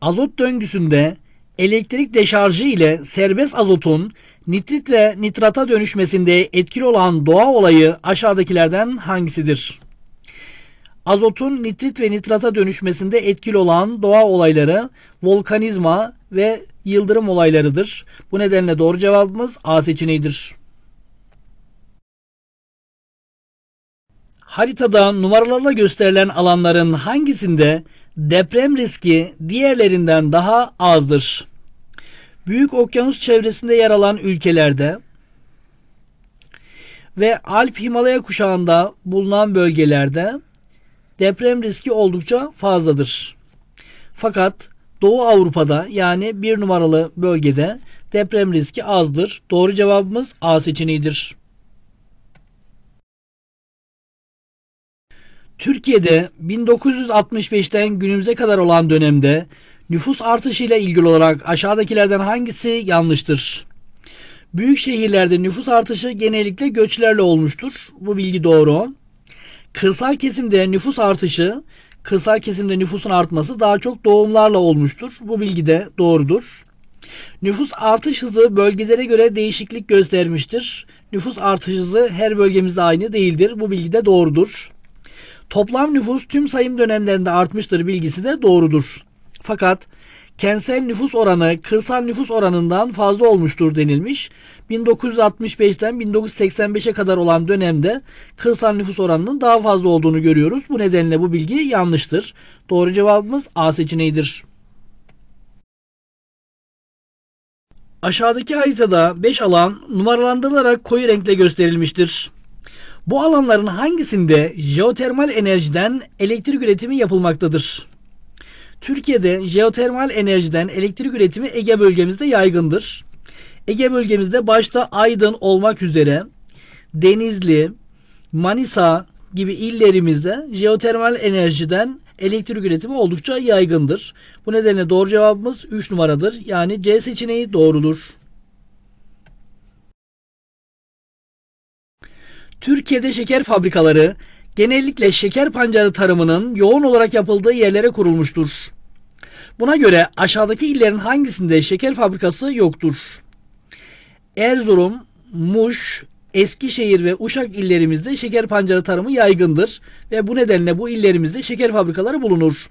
Azot döngüsünde elektrik deşarjı ile serbest azotun nitrit ve nitrata dönüşmesinde etkili olan doğa olayı aşağıdakilerden hangisidir? Azotun nitrit ve nitrata dönüşmesinde etkili olan doğa olayları volkanizma ve yıldırım olaylarıdır. Bu nedenle doğru cevabımız A seçeneğidir. haritada numaralarla gösterilen alanların hangisinde deprem riski diğerlerinden daha azdır? Büyük okyanus çevresinde yer alan ülkelerde ve Alp Himalaya kuşağında bulunan bölgelerde deprem riski oldukça fazladır. Fakat Doğu Avrupa'da yani bir numaralı bölgede deprem riski azdır. Doğru cevabımız A seçeneğidir. Türkiye'de 1965'ten günümüze kadar olan dönemde nüfus artışıyla ilgili olarak aşağıdakilerden hangisi yanlıştır? Büyük şehirlerde nüfus artışı genellikle göçlerle olmuştur. Bu bilgi doğru. Kırsal kesimde nüfus artışı, kırsal kesimde nüfusun artması daha çok doğumlarla olmuştur. Bu bilgi de doğrudur. Nüfus artış hızı bölgelere göre değişiklik göstermiştir. Nüfus artış hızı her bölgemizde aynı değildir. Bu bilgi de doğrudur. Toplam nüfus tüm sayım dönemlerinde artmıştır bilgisi de doğrudur. Fakat kentsel nüfus oranı kırsal nüfus oranından fazla olmuştur denilmiş. 1965'ten 1985'e kadar olan dönemde kırsal nüfus oranının daha fazla olduğunu görüyoruz. Bu nedenle bu bilgi yanlıştır. Doğru cevabımız A seçeneğidir. Aşağıdaki haritada 5 alan numaralandırılarak koyu renkle gösterilmiştir. Bu alanların hangisinde jeotermal enerjiden elektrik üretimi yapılmaktadır? Türkiye'de jeotermal enerjiden elektrik üretimi Ege bölgemizde yaygındır. Ege bölgemizde başta Aydın olmak üzere Denizli, Manisa gibi illerimizde jeotermal enerjiden elektrik üretimi oldukça yaygındır. Bu nedenle doğru cevabımız 3 numaradır. Yani C seçeneği doğrudur. Türkiye'de şeker fabrikaları genellikle şeker pancarı tarımının yoğun olarak yapıldığı yerlere kurulmuştur. Buna göre aşağıdaki illerin hangisinde şeker fabrikası yoktur? Erzurum, Muş, Eskişehir ve Uşak illerimizde şeker pancarı tarımı yaygındır ve bu nedenle bu illerimizde şeker fabrikaları bulunur.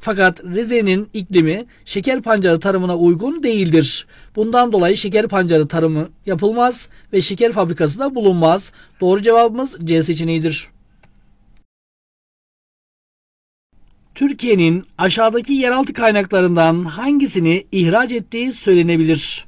Fakat Rize'nin iklimi şeker pancarı tarımına uygun değildir. Bundan dolayı şeker pancarı tarımı yapılmaz ve şeker fabrikası da bulunmaz. Doğru cevabımız C seçeneğidir. Türkiye'nin aşağıdaki yeraltı kaynaklarından hangisini ihraç ettiği söylenebilir?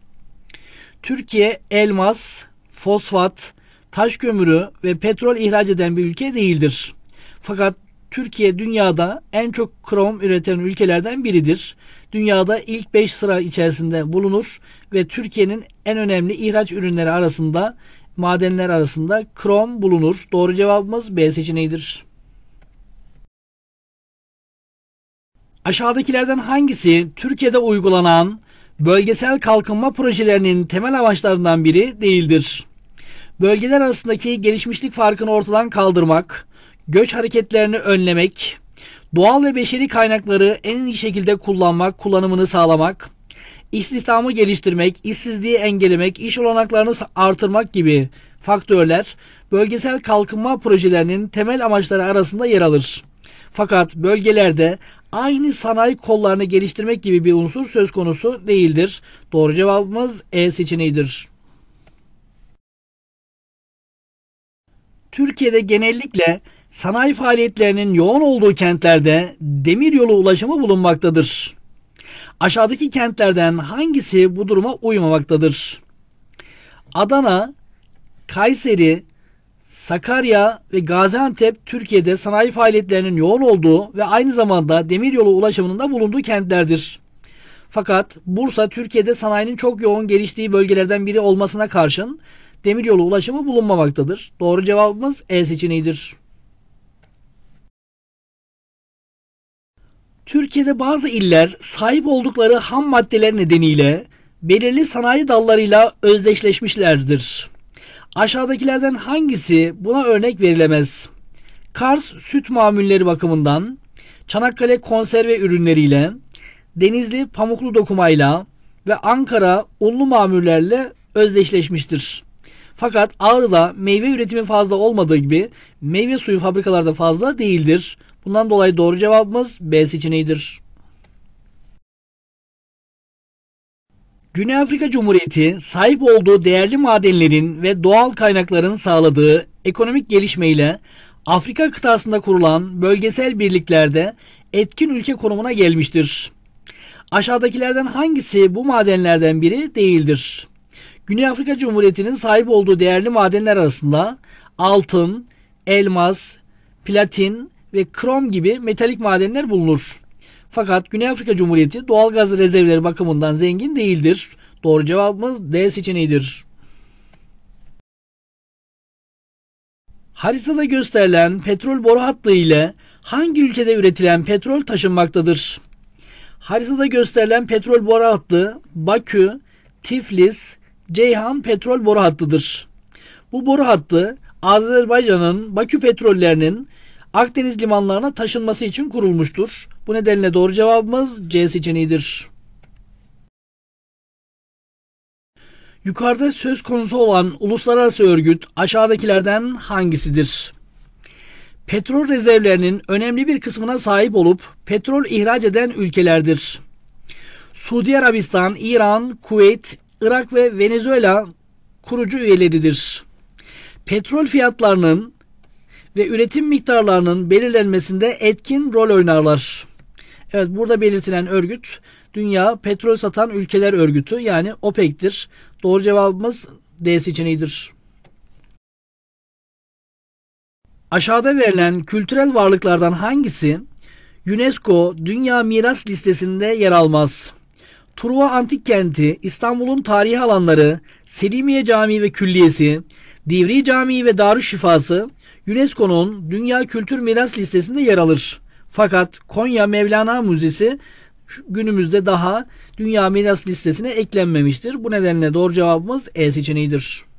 Türkiye elmas, fosfat, taş kömürü ve petrol ihraç eden bir ülke değildir. Fakat Türkiye dünyada en çok krom üreten ülkelerden biridir. Dünyada ilk 5 sıra içerisinde bulunur ve Türkiye'nin en önemli ihraç ürünleri arasında madenler arasında krom bulunur. Doğru cevabımız B seçeneğidir. Aşağıdakilerden hangisi Türkiye'de uygulanan bölgesel kalkınma projelerinin temel amaçlarından biri değildir? Bölgeler arasındaki gelişmişlik farkını ortadan kaldırmak, göç hareketlerini önlemek, doğal ve beşeri kaynakları en iyi şekilde kullanmak, kullanımını sağlamak, istihdamı geliştirmek, işsizliği engellemek, iş olanaklarını artırmak gibi faktörler bölgesel kalkınma projelerinin temel amaçları arasında yer alır. Fakat bölgelerde aynı sanayi kollarını geliştirmek gibi bir unsur söz konusu değildir. Doğru cevabımız E seçeneğidir. Türkiye'de genellikle sanayi faaliyetlerinin yoğun olduğu kentlerde demir yolu ulaşımı bulunmaktadır. Aşağıdaki kentlerden hangisi bu duruma uymamaktadır? Adana, Kayseri, Sakarya ve Gaziantep Türkiye'de sanayi faaliyetlerinin yoğun olduğu ve aynı zamanda demiryolu ulaşımının da bulunduğu kentlerdir. Fakat Bursa Türkiye'de sanayinin çok yoğun geliştiği bölgelerden biri olmasına karşın demiryolu ulaşımı bulunmamaktadır. Doğru cevabımız E seçeneğidir. Türkiye'de bazı iller sahip oldukları ham maddeler nedeniyle belirli sanayi dallarıyla özdeşleşmişlerdir. Aşağıdakilerden hangisi buna örnek verilemez? Kars süt mamulleri bakımından, Çanakkale konserve ürünleriyle, Denizli pamuklu dokumayla ve Ankara unlu mamullerle özdeşleşmiştir. Fakat Ağrı'da meyve üretimi fazla olmadığı gibi meyve suyu fabrikalarda fazla değildir. Bundan dolayı doğru cevabımız B seçeneğidir. Güney Afrika Cumhuriyeti sahip olduğu değerli madenlerin ve doğal kaynakların sağladığı ekonomik gelişmeyle Afrika kıtasında kurulan bölgesel birliklerde etkin ülke konumuna gelmiştir. Aşağıdakilerden hangisi bu madenlerden biri değildir? Güney Afrika Cumhuriyeti'nin sahip olduğu değerli madenler arasında altın, elmas, platin ve krom gibi metalik madenler bulunur. Fakat Güney Afrika Cumhuriyeti doğal gaz rezervleri bakımından zengin değildir. Doğru cevabımız D seçeneğidir. Haritada gösterilen petrol boru hattı ile hangi ülkede üretilen petrol taşınmaktadır? Haritada gösterilen petrol boru hattı Bakü, Tiflis, Ceyhan petrol boru hattıdır. Bu boru hattı Azerbaycan'ın Bakü petrollerinin Akdeniz limanlarına taşınması için kurulmuştur. Bu nedenle doğru cevabımız C seçeneğidir. Yukarıda söz konusu olan uluslararası örgüt aşağıdakilerden hangisidir? Petrol rezervlerinin önemli bir kısmına sahip olup petrol ihraç eden ülkelerdir. Suudi Arabistan, İran, Kuveyt, Irak ve Venezuela kurucu üyeleridir. Petrol fiyatlarının ve üretim miktarlarının belirlenmesinde etkin rol oynarlar. Evet burada belirtilen örgüt Dünya Petrol Satan Ülkeler Örgütü yani OPEC'tir. Doğru cevabımız D seçeneğidir. Aşağıda verilen kültürel varlıklardan hangisi UNESCO Dünya Miras Listesi'nde yer almaz? Truva Antik Kenti, İstanbul'un tarihi alanları, Selimiye Camii ve Külliyesi, Divri Camii ve Darüşşifası UNESCO'nun Dünya Kültür Miras listesinde yer alır. Fakat Konya Mevlana Müzesi günümüzde daha Dünya Miras listesine eklenmemiştir. Bu nedenle doğru cevabımız E seçeneğidir.